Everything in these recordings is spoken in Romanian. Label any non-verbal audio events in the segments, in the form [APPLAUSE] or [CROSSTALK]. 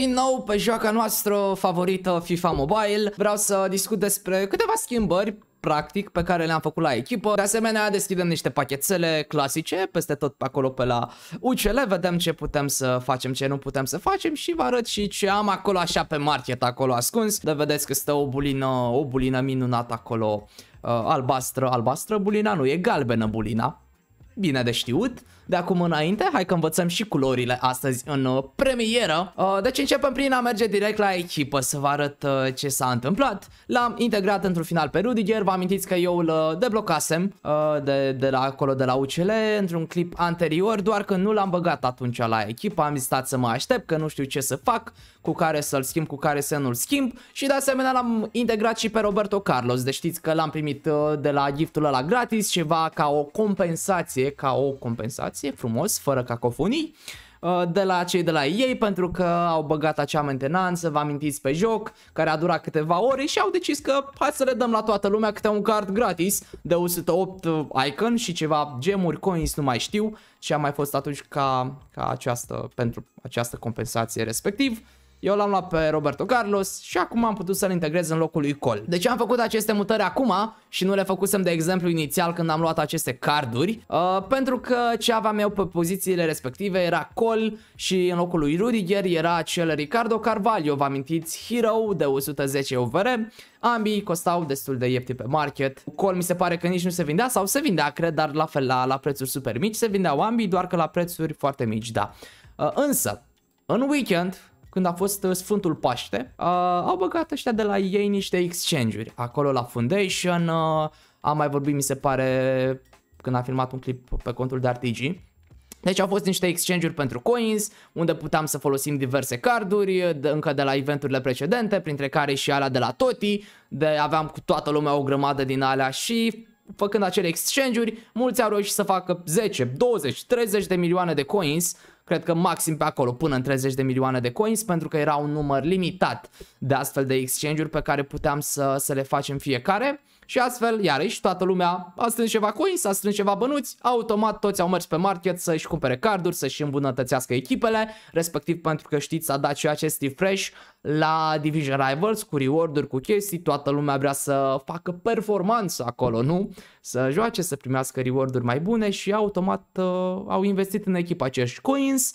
din nou pe joaca noastră favorită FIFA Mobile. Vreau să discut despre câteva schimbări practic pe care le-am făcut la echipă. De asemenea, deschidem niște pachetele clasice peste tot pe acolo pe la UCL, vedem ce putem să facem, ce nu putem să facem și vă arăt și ce am acolo așa pe market acolo ascuns. De vedeți că stă o bulină, o bulină minunată acolo, uh, albastră, albastră bulina, nu e galbenă bulina. Bine de știut de acum înainte. Hai că învățăm și culorile astăzi în uh, premieră. Uh, deci începem prin a merge direct la echipă să vă arăt uh, ce s-a întâmplat. L-am integrat într-un final pe Rudiger. Vă amintiți că eu îl deblocasem de, de la acolo, de la UCL, într-un clip anterior, doar că nu l-am băgat atunci la echipă. Am stat să mă aștept, că nu știu ce să fac, cu care să-l schimb, cu care să nu-l schimb. Și de asemenea l-am integrat și pe Roberto Carlos. Deci știți că l-am primit de la giftul ăla gratis, ceva ca o compensație, ca o compensație meditație, frumos, fără cacofonii, uh, de la cei de la ei pentru că au băgat acea mentenanță, vă amintiți pe joc, care a durat câteva ore și au decis că hai să le dăm la toată lumea câte un card gratis de 108 uh, icon și ceva gemuri, coins, nu mai știu și a mai fost atunci ca, ca această, pentru această compensație respectiv. Eu l-am luat pe Roberto Carlos și acum am putut să-l integrez în locul lui Col. Deci am făcut aceste mutări acum și nu le făcusem de exemplu inițial când am luat aceste carduri uh, pentru că ce aveam eu pe pozițiile respective era Col și în locul lui Rudiger era acel Ricardo Carvalho, vă amintiți, Hero de 110 UVR. Ambii costau destul de ieftin pe market. Col mi se pare că nici nu se vindea sau se vindea, cred, dar la fel la, la prețuri super mici se vindeau ambii, doar că la prețuri foarte mici, da. Uh, însă, în weekend, când a fost uh, Sfântul Paște, uh, au băgat ăștia de la ei niște exchange-uri. Acolo la Foundation, uh, am mai vorbit, mi se pare, când a filmat un clip pe contul de RTG. Deci au fost niște exchange-uri pentru coins, unde puteam să folosim diverse carduri, uh, de, încă de la eventurile precedente, printre care și alea de la Toti, de aveam cu toată lumea o grămadă din alea și făcând acele exchange-uri, mulți au reușit să facă 10, 20, 30 de milioane de coins cred că maxim pe acolo, până în 30 de milioane de coins, pentru că era un număr limitat de astfel de exchange-uri pe care puteam să, să le facem fiecare. Și astfel, iarăși, toată lumea a strâns ceva coins, a strâns ceva bănuți, automat toți au mers pe market să-și cumpere carduri, să-și îmbunătățească echipele, respectiv pentru că știți, a dat și acest refresh la Division Rivals cu reward-uri, cu chestii, toată lumea vrea să facă performanță acolo, nu? Să joace, să primească reward-uri mai bune și automat uh, au investit în echipa acești coins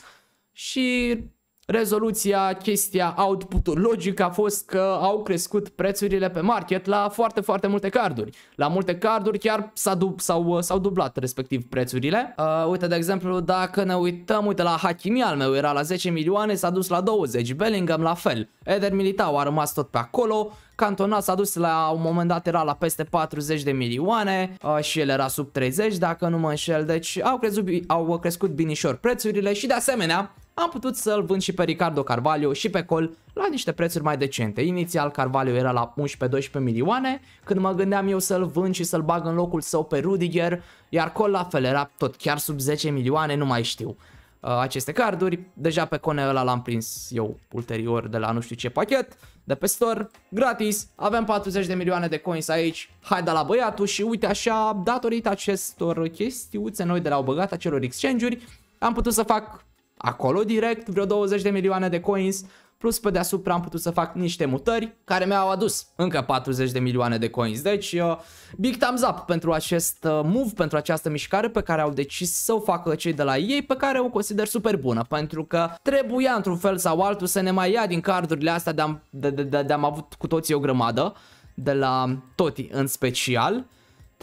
și Rezoluția, chestia, output-ul logic a fost că au crescut prețurile pe market la foarte, foarte multe carduri. La multe carduri chiar s-au, s-au dublat respectiv prețurile. Uh, uite, de exemplu, dacă ne uităm, uite, la Hakimi al meu era la 10 milioane, s-a dus la 20, Bellingham la fel, Eder Militao a rămas tot pe acolo, Cantona s-a dus la un moment dat era la peste 40 de milioane uh, și el era sub 30 dacă nu mă înșel, deci au, crezut, au crescut binișor prețurile și de asemenea am putut să-l vând și pe Ricardo Carvalho și pe Col la niște prețuri mai decente. Inițial Carvalho era la 11-12 milioane, când mă gândeam eu să-l vând și să-l bag în locul său pe Rudiger, iar Col la fel era tot chiar sub 10 milioane, nu mai știu uh, aceste carduri. Deja pe cone ăla l-am prins eu ulterior de la nu știu ce pachet, de pe store, gratis. Avem 40 de milioane de coins aici, hai da la băiatul și uite așa, datorită acestor chestiuțe noi de la au băgat acelor exchange-uri, am putut să fac acolo direct vreo 20 de milioane de coins, plus pe deasupra am putut să fac niște mutări care mi-au adus încă 40 de milioane de coins. Deci, uh, big thumbs up pentru acest uh, move, pentru această mișcare pe care au decis să o facă cei de la ei, pe care o consider super bună, pentru că trebuia într-un fel sau altul să ne mai ia din cardurile astea de-am de, de, de, de, avut cu toții o grămadă, de la Toti în special.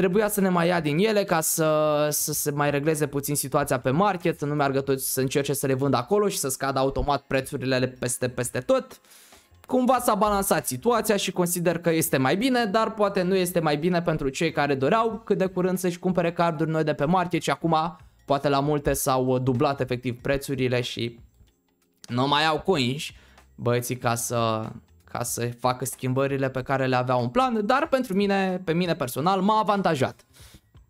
Trebuia să ne mai ia din ele ca să, să se mai regleze puțin situația pe market, să nu meargă toți să încerce să le vând acolo și să scadă automat prețurile peste, peste tot. Cumva s-a balansat situația și consider că este mai bine, dar poate nu este mai bine pentru cei care doreau cât de curând să-și cumpere carduri noi de pe market și acum poate la multe s-au dublat efectiv prețurile și nu mai au coinși băieții ca să, ca să facă schimbările pe care le aveau în plan, dar pentru mine, pe mine personal, m-a avantajat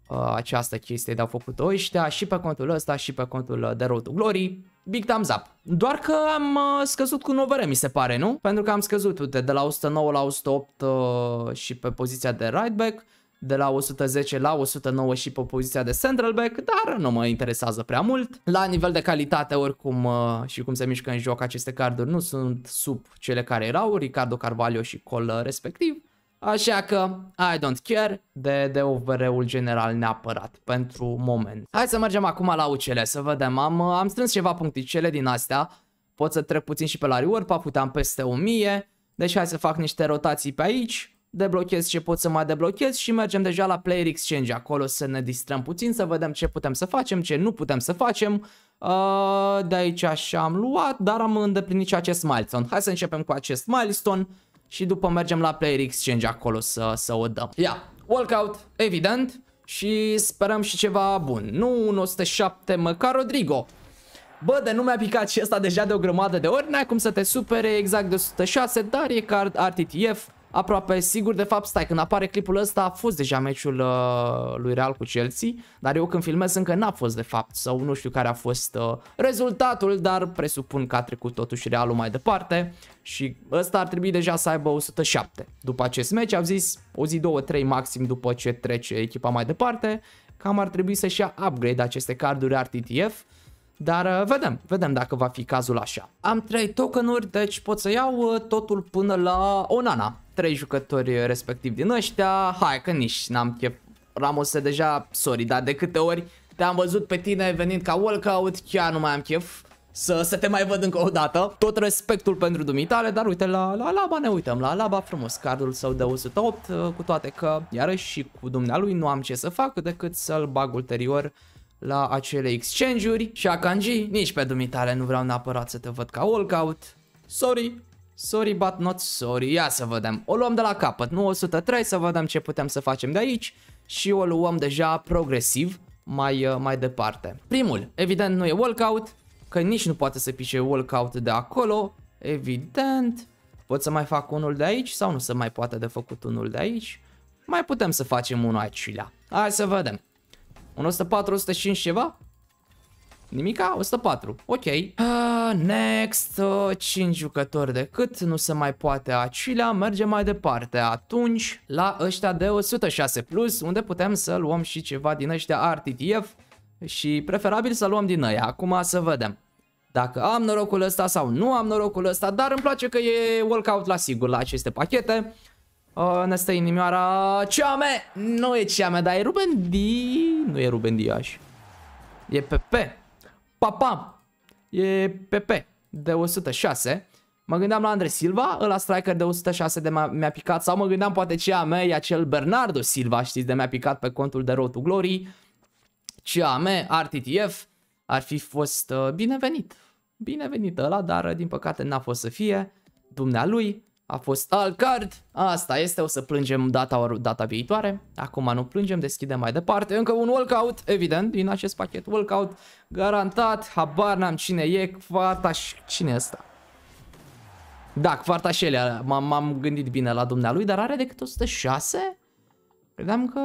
uh, această chestie de-au făcut ăștia și pe contul ăsta și pe contul uh, de Road to Glory. Big thumbs up. Doar că am uh, scăzut cu un mi se pare, nu? Pentru că am scăzut, uite, de la 109 la 108 uh, și pe poziția de right back de la 110 la 109 și pe poziția de central back, dar nu mă interesează prea mult. La nivel de calitate, oricum, uh, și cum se mișcă în joc aceste carduri, nu sunt sub cele care erau, Ricardo Carvalho și Col uh, respectiv. Așa că I don't care de, de over-ul general neapărat pentru moment. Hai să mergem acum la UCL să vedem. Am, uh, am strâns ceva puncticele din astea. Pot să trec puțin și pe la reward, puteam peste 1000. Deci hai să fac niște rotații pe aici deblochez ce pot să mai deblochez și mergem deja la Player Exchange acolo să ne distrăm puțin, să vedem ce putem să facem, ce nu putem să facem. Uh, de aici așa am luat, dar am îndeplinit și acest milestone. Hai să începem cu acest milestone și după mergem la Player Exchange acolo să, să o dăm. Ia, yeah. walkout, evident, și sperăm și ceva bun. Nu 107, măcar Rodrigo. Bă, de nu mi-a picat și ăsta deja de o grămadă de ori, n-ai cum să te supere exact de 106, dar e card RTTF aproape sigur, de fapt, stai, când apare clipul ăsta a fost deja meciul uh, lui Real cu Chelsea, dar eu când filmez încă n-a fost de fapt sau nu știu care a fost uh, rezultatul, dar presupun că a trecut totuși Realul mai departe și ăsta ar trebui deja să aibă 107. După acest meci am zis o zi, două, trei maxim după ce trece echipa mai departe, cam ar trebui să-și ia upgrade aceste carduri RTTF, dar uh, vedem, vedem dacă va fi cazul așa. Am 3 tokenuri, deci pot să iau uh, totul până la Onana trei jucători uh, respectiv din ăștia, hai că nici n-am chef. Ramos e deja, sorry, dar de câte ori te-am văzut pe tine venind ca walkout, chiar nu mai am chef să, să te mai văd încă o dată. Tot respectul pentru dumitale, dar uite, la, la laba ne uităm, la laba frumos, cardul său de 108, uh, cu toate că iarăși și cu dumnealui nu am ce să fac decât să-l bag ulterior la acele exchange-uri și Akanji, nici pe dumitale nu vreau neapărat să te văd ca walkout, sorry, Sorry, but not sorry. Ia să vedem. O luăm de la capăt, nu 103, să vedem ce putem să facem de aici și o luăm deja progresiv mai, uh, mai departe. Primul, evident, nu e walkout, că nici nu poate să pice walkout de acolo, evident. Pot să mai fac unul de aici sau nu se mai poate de făcut unul de aici? Mai putem să facem unul aici și la. Hai să vedem. 104, 105 ceva? Nimica? 104. Ok. Uh, next. Uh, 5 jucători de cât? Nu se mai poate acilea. Mergem mai departe. Atunci, la ăștia de 106+, plus, unde putem să luăm și ceva din ăștia RTTF și preferabil să luăm din ăia. Acum să vedem dacă am norocul ăsta sau nu am norocul ăsta, dar îmi place că e walkout la sigur la aceste pachete. Uh, ne stă inimioara Ceame! Nu e Ceame, dar e Ruben D. Nu e Ruben D. E PP. Papa e PP de 106. Mă gândeam la Andre Silva, ăla striker de 106 de mi-a picat sau mă gândeam poate ce a mea e acel Bernardo Silva, știți, de mi-a picat pe contul de Road to Glory. mea RTTF, ar fi fost uh, binevenit. Binevenit ăla, dar uh, din păcate n-a fost să fie dumnealui a fost alt card, asta este, o să plângem data, data viitoare, acum nu plângem, deschidem mai departe, încă un walkout, evident, din acest pachet walkout, garantat, habar n-am cine e, și cine e ăsta? Da, Fartașele, m-am gândit bine la dumnealui, dar are decât 106? Credeam că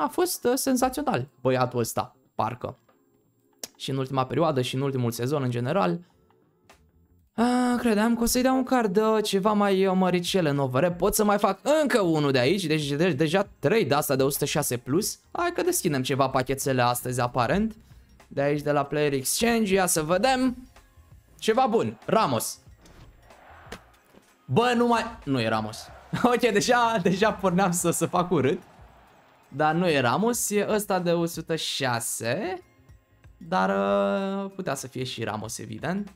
a fost uh, senzațional băiatul ăsta, parcă. Și în ultima perioadă și în ultimul sezon în general, a, ah, credeam că o să-i dau un card ceva mai măricele în overe. Pot să mai fac încă unul de aici, deci de deci, deci, deja 3 de da, asta de 106 plus. Hai că deschidem ceva pachetele astăzi aparent. De aici de la Player Exchange, ia să vedem. Ceva bun, Ramos. Bă, nu mai... Nu e Ramos. [LAUGHS] ok, deja, deja porneam să, să fac urât. Dar nu e Ramos, e ăsta de 106. Dar uh, putea să fie și Ramos, evident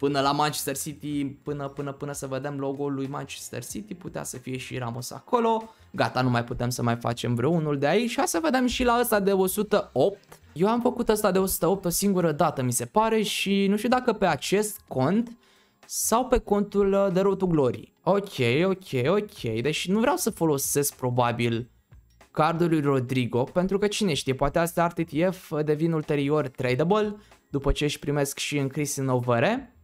până la Manchester City, până, până, până să vedem logo-ul lui Manchester City, putea să fie și Ramos acolo, gata, nu mai putem să mai facem vreunul de aici, hai să vedem și la ăsta de 108, eu am făcut ăsta de 108 o singură dată mi se pare și nu știu dacă pe acest cont sau pe contul uh, de to Glory. Ok, ok, ok, deci nu vreau să folosesc probabil cardul lui Rodrigo, pentru că cine știe, poate astea RTTF devin ulterior tradable, după ce își primesc și în în Overe.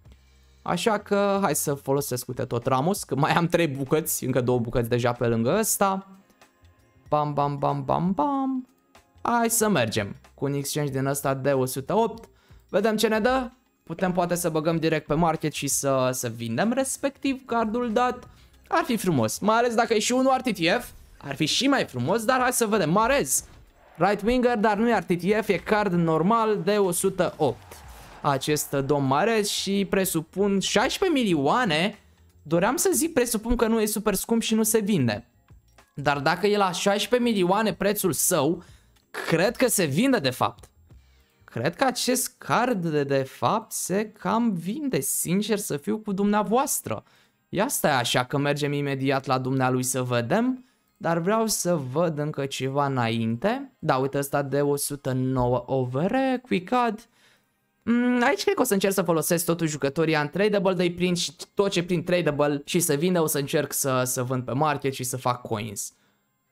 Așa că hai să folosesc uite tot Ramos, că mai am 3 bucăți, încă 2 bucăți deja pe lângă ăsta. Bam, bam, bam, bam, bam. Hai să mergem cu un exchange din ăsta de 108. Vedem ce ne dă. Putem poate să băgăm direct pe market și să, să vindem respectiv cardul dat. Ar fi frumos, mai ales dacă e și unul RTTF. Ar fi și mai frumos, dar hai să vedem. Marez, right winger, dar nu e RTTF, e card normal de 108 acest dom mare și presupun 16 milioane, doream să zic presupun că nu e super scump și nu se vinde. Dar dacă e la 16 milioane prețul său, cred că se vinde de fapt. Cred că acest card de, de fapt se cam vinde, sincer să fiu cu dumneavoastră. Ia stai așa că mergem imediat la dumnealui să vedem, dar vreau să văd încă ceva înainte. Da, uite ăsta de 109 over, quick ad, Mm, aici cred că o să încerc să folosesc totuși jucătorii untradable, de-i prind și tot ce prin tradable și să vină, o să încerc să, să vând pe market și să fac coins.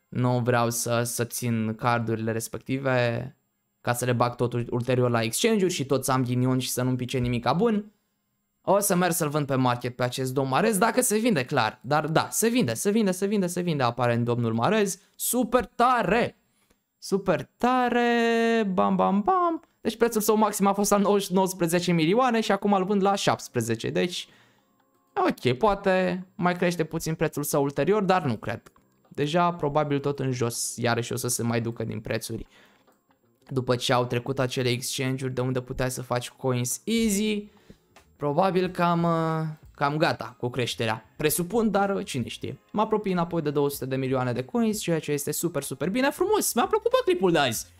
Nu vreau să, să țin cardurile respective ca să le bag totul ulterior la exchange-uri și tot să am ghinion și să nu-mi pice nimica bun. O să merg să-l vând pe market pe acest domn Marez, dacă se vinde, clar. Dar da, se vinde, se vinde, se vinde, se vinde, apare în domnul Marez. Super tare! Super tare! Bam, bam, bam! Deci prețul său maxim a fost la 19 milioane și acum îl vând la 17. Deci, ok, poate mai crește puțin prețul său ulterior, dar nu cred. Deja probabil tot în jos, iarăși o să se mai ducă din prețuri. După ce au trecut acele exchange-uri de unde puteai să faci coins easy, probabil cam, uh, cam gata cu creșterea. Presupun, dar uh, cine știe. Mă apropii înapoi de 200 de milioane de coins, ceea ce este super, super bine. Frumos, mi-a plăcut clipul de azi.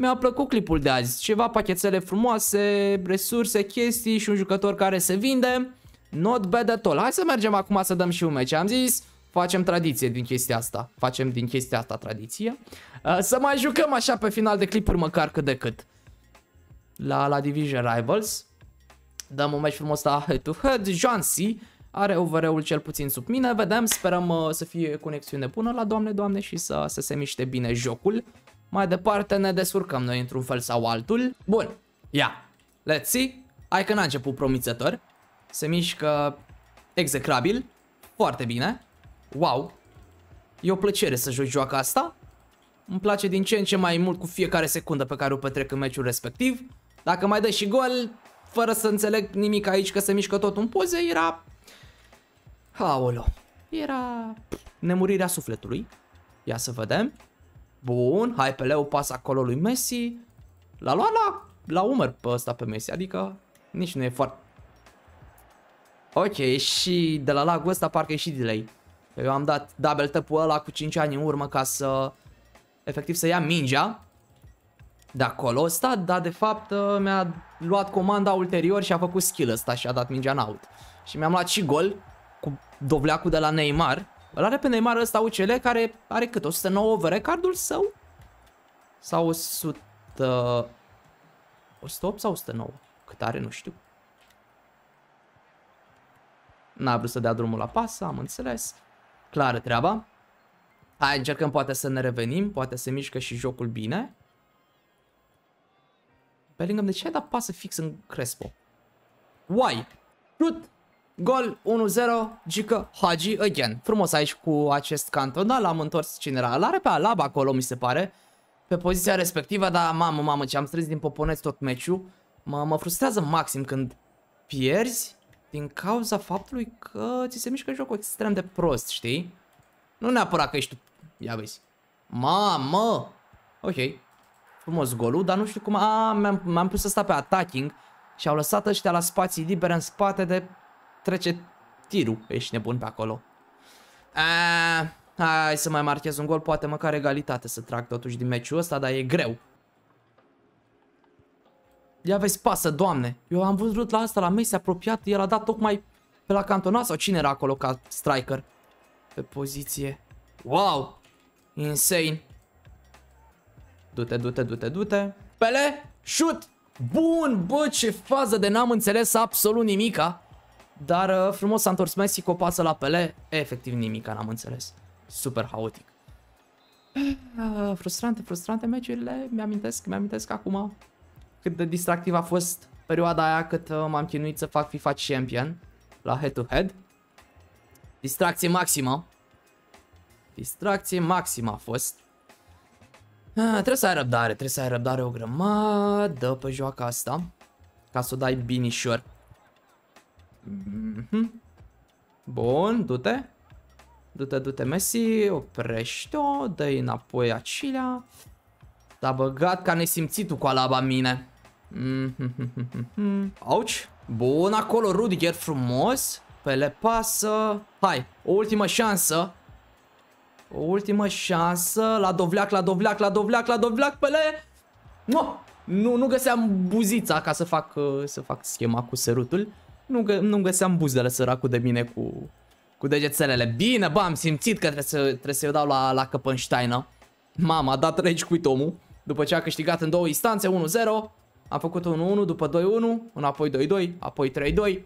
Mi-a plăcut clipul de azi, ceva pachetele frumoase, resurse, chestii și un jucător care se vinde. Not bad at all. Hai să mergem acum să dăm și un meci. Am zis, facem tradiție din chestia asta. Facem din chestia asta tradiție. Uh, să mai jucăm așa pe final de clipuri măcar cât de cât. La, la Division Rivals. Dăm un meci frumos la head to head. John C are over cel puțin sub mine. Vedem, sperăm uh, să fie conexiune bună la doamne, doamne și să, să se miște bine jocul mai departe ne descurcăm noi într-un fel sau altul. Bun, ia, yeah. let's see. Hai că n-a început promițător. Se mișcă execrabil. Foarte bine. Wow. E o plăcere să joci joaca asta. Îmi place din ce în ce mai mult cu fiecare secundă pe care o petrec în meciul respectiv. Dacă mai dă și gol, fără să înțeleg nimic aici că se mișcă tot un poze, era... Aolo. Era... Nemurirea sufletului. Ia să vedem. Bun, hai pe Leo pas acolo lui Messi. L-a luat la, la umăr pe ăsta pe Messi, adică nici nu e foarte... Ok, și de la lagul ăsta parcă e și delay. Eu am dat double tap ăla cu 5 ani în urmă ca să... Efectiv să ia mingea de acolo ăsta, dar de fapt ă, mi-a luat comanda ulterior și a făcut skill ăsta și a dat mingea în out. Și mi-am luat și gol cu dovleacul de la Neymar îl are pe Neymar ăsta UCL care are cât? 109 over cardul său? Sau 100... 108 sau 109? Cât are, nu știu. N-a vrut să dea drumul la pas, am înțeles. Clară treaba. Hai, încercăm poate să ne revenim, poate se mișcă și jocul bine. Bellingham, de ce ai dat pasă fix în Crespo? Why? Shoot! Gol 1-0, Gică Hagi again. Frumos aici cu acest cantona, da, l-am întors era. L-are pe Alaba acolo, mi se pare, pe poziția respectivă, dar mamă, mamă, ce am strâns din poponeți tot meciul. Mă, mă frustrează maxim când pierzi din cauza faptului că ți se mișcă jocul extrem de prost, știi? Nu neapărat că ești tu... Ia vezi. Mamă! Ok. Frumos golul, dar nu știu cum... A, mi-am pus să sta pe attacking și au lăsat ăștia la spații libere în spate de trece tirul. Ești nebun pe acolo. A, eh, hai să mai marchez un gol, poate măcar egalitate să trag totuși din meciul ăsta, dar e greu. Ia vezi, pasă, doamne. Eu am văzut la asta, la se apropiat, el a dat tocmai pe la cantonat sau cine era acolo ca striker? Pe poziție. Wow! Insane! Du-te, du-te, du-te, du-te. Pele! Shoot! Bun, bă, ce fază de n-am înțeles absolut nimica. Dar uh, frumos s-a întors Messi cu o pasă la Pele. E, efectiv nimic, n-am înțeles. Super haotic. Eh, uh, frustrante, frustrante meciurile. Mi-amintesc, mi-amintesc acum cât de distractiv a fost perioada aia cât uh, m-am chinuit să fac FIFA Champion la head-to-head. Distracție maximă. Distracție maximă a fost. Uh, trebuie să ai răbdare, trebuie să ai răbdare o grămadă pe joaca asta. Ca să o dai binișor. Mhm. Bun, du-te. Du-te, du-te, Messi, oprește-o, dă-i înapoi acilea. s a băgat ca nesimțitul cu alaba mine. Auci. Mhm. Bun, acolo Rudiger frumos. Pele pasă. Hai, o ultimă șansă. O ultimă șansă. La dovleac, la dovleac, la dovleac, la dovleac, Pele. Nu, no! nu, nu găseam buzița ca să fac, să fac schema cu sărutul nu, nu găseam buzele săracu de mine cu, cu degețelele. Bine, bă, am simțit că trebuie să, trebuie să eu dau la, la Căpânștaină. Mama, a dat rage cu omul. După ce a câștigat în două instanțe, 1-0, am făcut 1-1, după 2-1, înapoi 2-2, apoi 3-2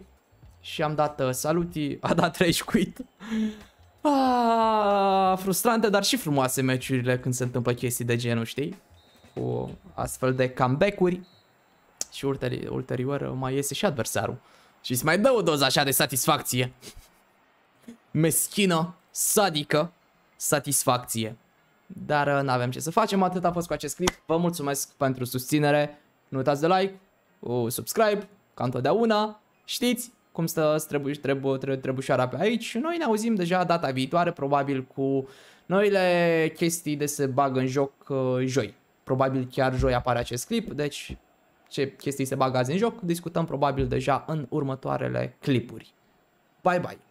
și am dat uh, saluti, a dat regi cu [LAUGHS] Ah, frustrante, dar și frumoase meciurile când se întâmplă chestii de genul, știi? Cu astfel de comeback-uri și ulterior, ulterior mai iese și adversarul. Și îți mai dă o doză așa de satisfacție. Meschină, sadică, satisfacție. Dar uh, nu avem ce să facem, atât a fost cu acest clip. Vă mulțumesc pentru susținere. Nu uitați de like, subscribe, ca întotdeauna. Știți cum stă trebuie, trebuie, trebuie, trebu- pe aici. Noi ne auzim deja data viitoare, probabil cu noile chestii de se bagă în joc uh, joi. Probabil chiar joi apare acest clip, deci ce chestii se bagă azi în joc, discutăm probabil deja în următoarele clipuri. Bye bye!